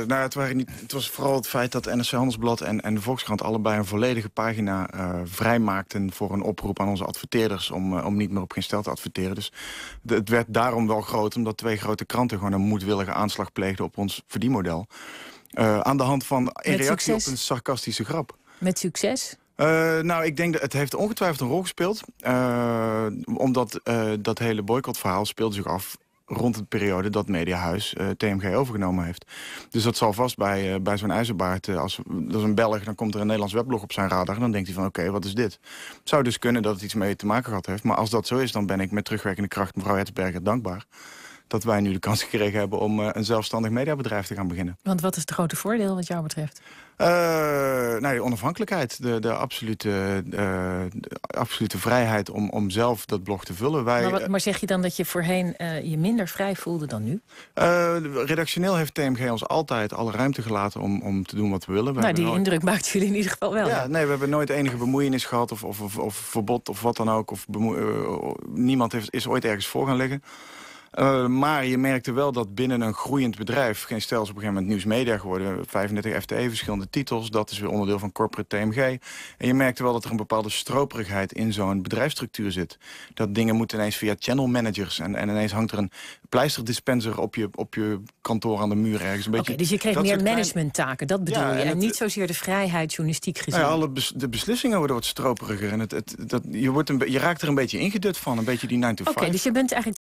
Eh, nou, het, waren niet, het was vooral het feit dat NSC Handelsblad en, en de Volkskrant... allebei een volledige pagina uh, vrijmaakten voor een oproep aan onze adverteerders... om, eh, om niet meer op geen stel te adverteren. Dus het werd daarom wel groot, omdat twee grote kranten... gewoon een moedwillige aanslag pleegden op ons verdienmodel. Uh, aan de hand van, in reactie op een sarcastische grap. Met succes? nou, ik denk dat het heeft ongetwijfeld een rol gespeeld. omdat dat hele boycottverhaal speelde zich af rond de periode dat Mediahuis uh, eh, TMG overgenomen heeft. Dus dat zal vast bij, eh, bij zo'n ijzerbaard, eh, als dat is een Belg... dan komt er een Nederlands weblog op zijn radar en dan denkt hij van oké, wat is dit? Het zou dus kunnen dat het iets mee te maken gehad heeft. Maar als dat zo is, dan ben ik met terugwerkende kracht mevrouw Hertzberger dankbaar dat wij nu de kans gekregen hebben om eh, een zelfstandig mediabedrijf te gaan beginnen. Want wat is het grote voordeel wat jou betreft? Uh, nou, de onafhankelijkheid, de, de absolute, eh, absolute vrijheid om, om zelf dat blog te vullen. Wij, maar, wat, maar zeg je dan dat je voorheen je minder vrij voelde dan nu? redactioneel heeft TMG ons altijd alle ruimte gelaten om, om te doen wat we willen. We nou, die indruk maakt jullie in ieder geval wel. Ja, nee, we hebben nooit enige bemoeienis gehad of, of, of, of verbod of wat dan ook. Of niemand heeft, is ooit ergens voor gaan liggen. Eh, maar je merkte wel dat binnen een groeiend bedrijf... geen stel is op een gegeven moment nieuwsmedia geworden. 35 FTE, verschillende titels. Dat is weer onderdeel van corporate TMG. En je merkte wel dat er een bepaalde stroperigheid in zo'n bedrijfsstructuur zit. Dat dingen moeten ineens via channel managers. En, en ineens hangt er een pleisterdispenser op je, op je kantoor aan de muur ergens. Oké, dus je kreeg meer managementtaken, dat bedoel je. En, niet zozeer de vrijheid journalistiek nou gezien. ja, alle de beslissingen worden wat stroperiger. En het, het, dat, je, wordt een, je raakt er een beetje ingedut van. Een beetje die 9 to 5. Oké, dus je bent eigenlijk